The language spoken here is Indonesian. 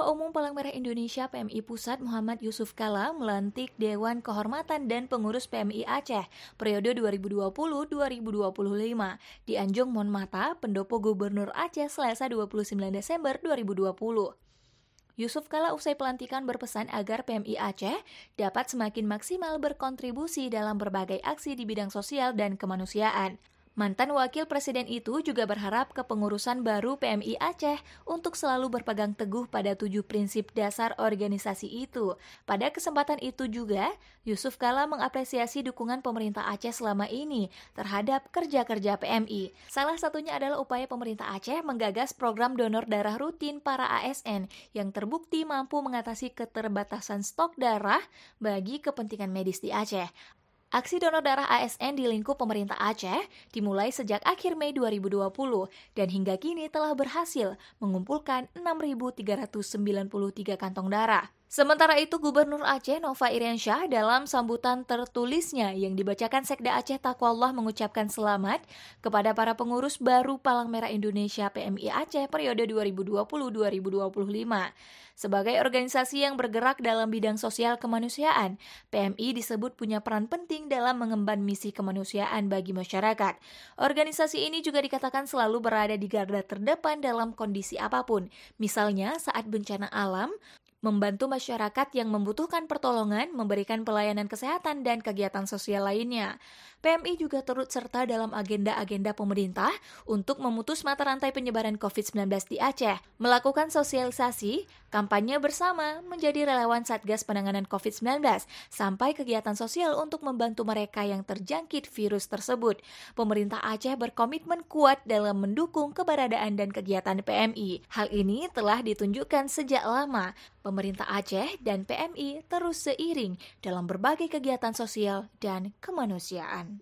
Ketua Umum Palang Merah Indonesia PMI Pusat Muhammad Yusuf Kala melantik Dewan Kehormatan dan Pengurus PMI Aceh periode 2020-2025 di Anjung Monmata, pendopo Gubernur Aceh Selasa 29 Desember 2020. Yusuf Kala usai pelantikan berpesan agar PMI Aceh dapat semakin maksimal berkontribusi dalam berbagai aksi di bidang sosial dan kemanusiaan. Mantan wakil presiden itu juga berharap kepengurusan baru PMI Aceh untuk selalu berpegang teguh pada tujuh prinsip dasar organisasi itu. Pada kesempatan itu juga, Yusuf Kala mengapresiasi dukungan pemerintah Aceh selama ini terhadap kerja-kerja PMI. Salah satunya adalah upaya pemerintah Aceh menggagas program donor darah rutin para ASN yang terbukti mampu mengatasi keterbatasan stok darah bagi kepentingan medis di Aceh. Aksi donor darah ASN di lingkup pemerintah Aceh dimulai sejak akhir Mei 2020 dan hingga kini telah berhasil mengumpulkan 6.393 kantong darah. Sementara itu, Gubernur Aceh Nova Iriansyah dalam sambutan tertulisnya yang dibacakan Sekda Aceh Takwallah mengucapkan selamat kepada para pengurus baru Palang Merah Indonesia PMI Aceh periode 2020-2025. Sebagai organisasi yang bergerak dalam bidang sosial kemanusiaan, PMI disebut punya peran penting dalam mengemban misi kemanusiaan bagi masyarakat. Organisasi ini juga dikatakan selalu berada di garda terdepan dalam kondisi apapun, misalnya saat bencana alam, membantu masyarakat yang membutuhkan pertolongan, memberikan pelayanan kesehatan dan kegiatan sosial lainnya. PMI juga turut serta dalam agenda-agenda pemerintah untuk memutus mata rantai penyebaran COVID-19 di Aceh, melakukan sosialisasi, kampanye bersama, menjadi relawan Satgas Penanganan COVID-19, sampai kegiatan sosial untuk membantu mereka yang terjangkit virus tersebut. Pemerintah Aceh berkomitmen kuat dalam mendukung keberadaan dan kegiatan PMI. Hal ini telah ditunjukkan sejak lama pemerintah Aceh dan PMI terus seiring dalam berbagai kegiatan sosial dan kemanusiaan.